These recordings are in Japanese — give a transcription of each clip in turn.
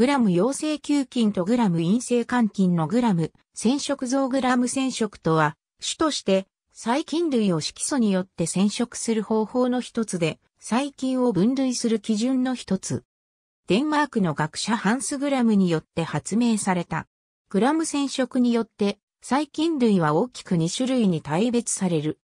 グラム陽性球菌とグラム陰性肝菌のグラム、染色像グラム染色とは、種として細菌類を色素によって染色する方法の一つで、細菌を分類する基準の一つ。デンマークの学者ハンス・グラムによって発明された。グラム染色によって、細菌類は大きく2種類に大別される。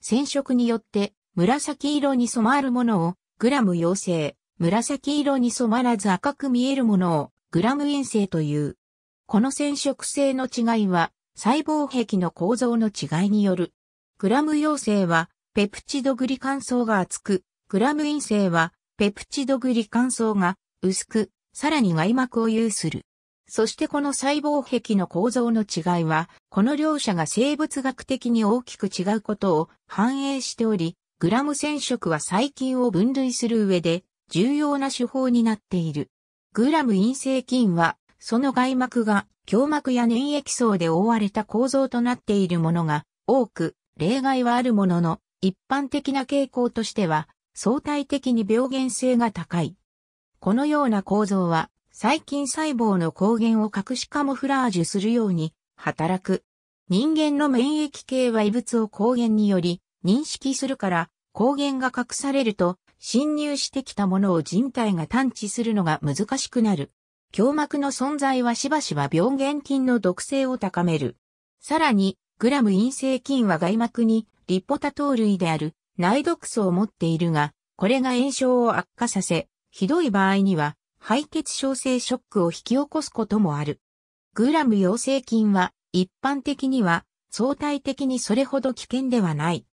染色によって、紫色に染まるものを、グラム陽性、紫色に染まらず赤く見えるものをグラム陰性という。この染色性の違いは細胞壁の構造の違いによる。グラム陽性はペプチドグリカン層が厚く、グラム陰性はペプチドグリカン層が薄く、さらに外膜を有する。そしてこの細胞壁の構造の違いは、この両者が生物学的に大きく違うことを反映しており、グラム染色は細菌を分類する上で重要な手法になっている。グラム陰性菌は、その外膜が胸膜や粘液層で覆われた構造となっているものが多く、例外はあるものの、一般的な傾向としては、相対的に病原性が高い。このような構造は、細菌細胞の抗原を隠しカモフラージュするように働く。人間の免疫系は異物を抗原により認識するから、抗原が隠されると侵入してきたものを人体が探知するのが難しくなる。胸膜の存在はしばしば病原菌の毒性を高める。さらに、グラム陰性菌は外膜にリポタ糖類である内毒素を持っているが、これが炎症を悪化させ、ひどい場合には敗血症性ショックを引き起こすこともある。グラム陽性菌は一般的には相対的にそれほど危険ではない。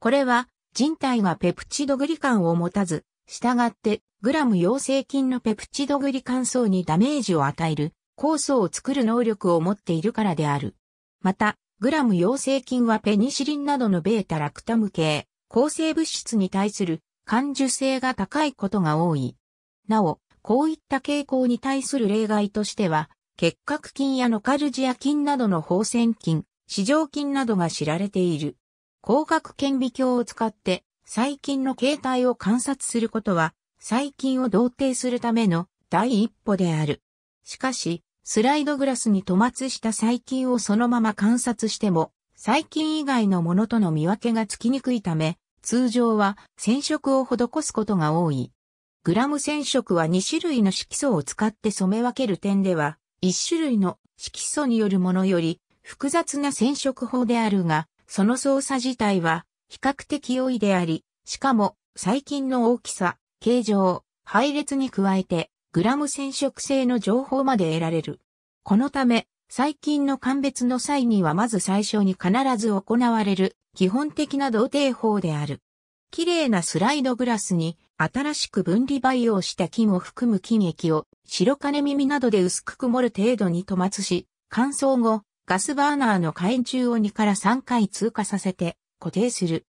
これは人体はペプチドグリカンを持たず、従ってグラム陽性菌のペプチドグリカン層にダメージを与える酵素を作る能力を持っているからである。また、グラム陽性菌はペニシリンなどのベータラクタム系、抗生物質に対する感受性が高いことが多い。なお、こういった傾向に対する例外としては、結核菌やノカルジア菌などの放線菌、四条菌などが知られている。光学顕微鏡を使って細菌の形態を観察することは細菌を同定するための第一歩である。しかし、スライドグラスに塗末した細菌をそのまま観察しても、細菌以外のものとの見分けがつきにくいため、通常は染色を施すことが多い。グラム染色は2種類の色素を使って染め分ける点では、1種類の色素によるものより複雑な染色法であるが、その操作自体は比較的良いであり、しかも細菌の大きさ、形状、配列に加えてグラム染色性の情報まで得られる。このため、細菌の鑑別の際にはまず最初に必ず行われる基本的な同定法である。綺麗なスライドグラスに新しく分離培養した菌を含む菌液を白金耳などで薄く曇る程度に塗抹し、乾燥後、ガスバーナーの火炎中を2から3回通過させて固定する。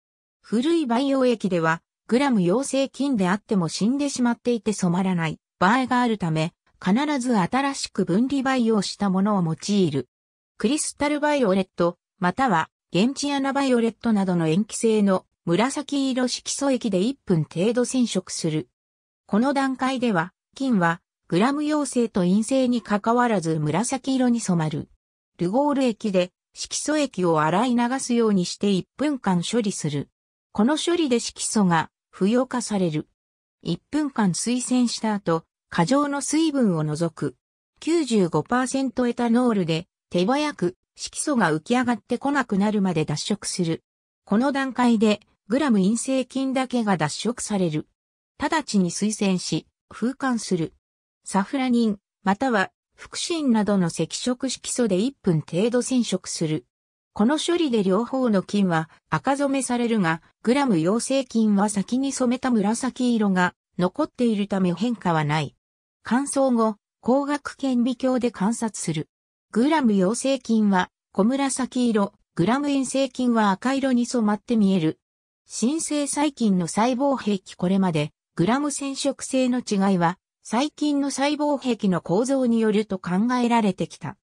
古い培養液では、グラム陽性菌であっても死んでしまっていて染まらない場合があるため、必ず新しく分離培養したものを用いる。クリスタルバイオレット、または、現地アナバイオレットなどの塩基性の紫色色素液で1分程度染色する。この段階では、菌は、グラム陽性と陰性に関わらず紫色に染まる。ルゴール液で色素液を洗い流すようにして1分間処理する。この処理で色素が不要化される。1分間水洗した後、過剰の水分を除く。95%エタノールで手早く色素が浮き上がってこなくなるまで脱色する。この段階でグラム陰性菌だけが脱色される。直ちに水洗し、風管する。サフラニン、または腹心などの赤色色素で1分程度染色する。この処理で両方の菌は赤染めされるが、グラム陽性菌は先に染めた紫色が残っているため変化はない。乾燥後、光学顕微鏡で観察する。グラム陽性菌は小紫色、グラム陰性菌は赤色に染まって見える。新生細菌の細胞壁これまで、グラム染色性の違いは細菌の細胞壁の構造によると考えられてきた。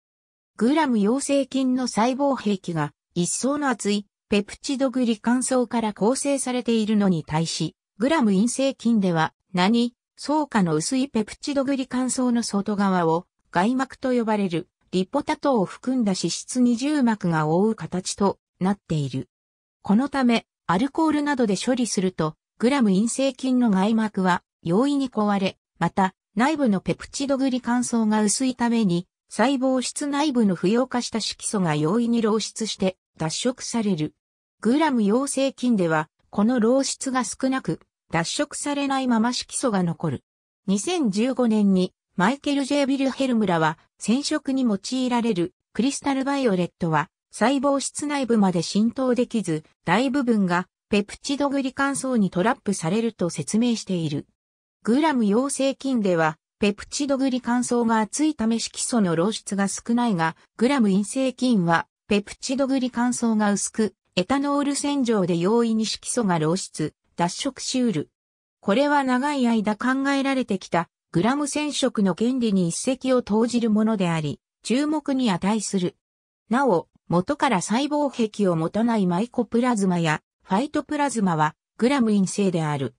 グラム陽性菌の細胞壁が一層の厚いペプチドグリカン層から構成されているのに対し、グラム陰性菌では何層下の薄いペプチドグリカン層の外側を外膜と呼ばれるリポタトを含んだ脂質二重膜が覆う形となっている。このため、アルコールなどで処理すると、グラム陰性菌の外膜は容易に壊れ、また、内部のペプチドグリカン層が薄いために、細胞質内部の不要化した色素が容易に漏出して脱色される。グラム陽性菌では、この漏出が少なく、脱色されないまま色素が残る。2015年に、マイケル・ジェ J・ ビルヘルムらは、染色に用いられるクリスタルバイオレットは、細胞質内部まで浸透できず、大部分がペプチドグリカン層にトラップされると説明している。グラム陽性菌では、ペプチドグリ乾燥が厚いため色素の漏出が少ないが、グラム陰性菌は、ペプチドグリ乾燥が薄く、エタノール洗浄で容易に色素が漏出、脱色しうる。これは長い間考えられてきた、グラム染色の原理に一石を投じるものであり、注目に値する。なお、元から細胞壁を持たないマイコプラズマやファイトプラズマはグラム陰性である。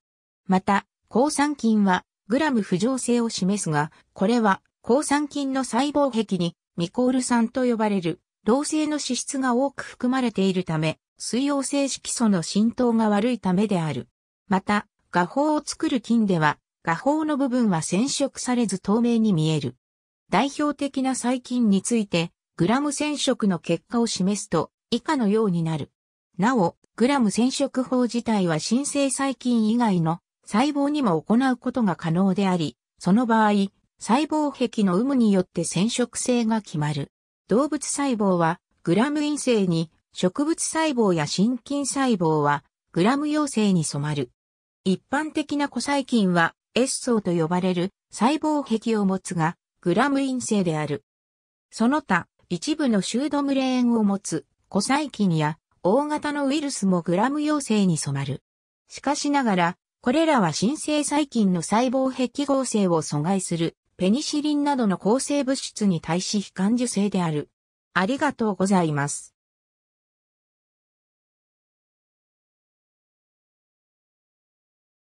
また、抗酸菌はグラム浮上性を示すが、これは抗酸菌の細胞壁にミコール酸と呼ばれる老性の脂質が多く含まれているため、水溶性色素の浸透が悪いためである。また、画法を作る菌では、画法の部分は染色されず透明に見える。代表的な細菌について、グラム染色の結果を示すと、以下のようになる。なお、グラム染色法自体は新生細菌以外の細胞にも行うことが可能であり、その場合、細胞壁の有無によって染色性が決まる。動物細胞はグラム陰性に、植物細胞や心筋細胞はグラム陽性に染まる。一般的な古細菌は S 層と呼ばれる細胞壁を持つが、グラム陰性である。その他、一部のシュードムレーンを持つ古細菌や大型のウイルスもグラム陽性に染まる。しかしながら、これらは新生細菌の細胞壁合成を阻害するペニシリンなどの抗生物質に対し非感受性である。ありがとうございます。